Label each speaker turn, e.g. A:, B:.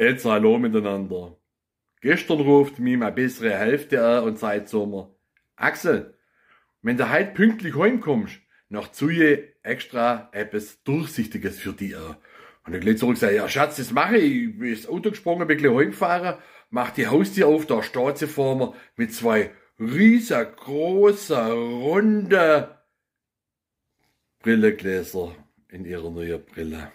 A: Jetzt hallo miteinander. Gestern ruft mir meine bessere Hälfte an und sagt zu mir, Axel, wenn du heute pünktlich heimkommst, noch zu je extra etwas Durchsichtiges für dich an. Und ich gleich zurück sage, ja Schatz, das mache ich. Ich bin ins Auto gesprungen, bin gleich heimgefahren, mach die Haustür auf, da steht sie vor mir mit zwei riesengroßen, runden Brillengläser in ihrer neuen Brille.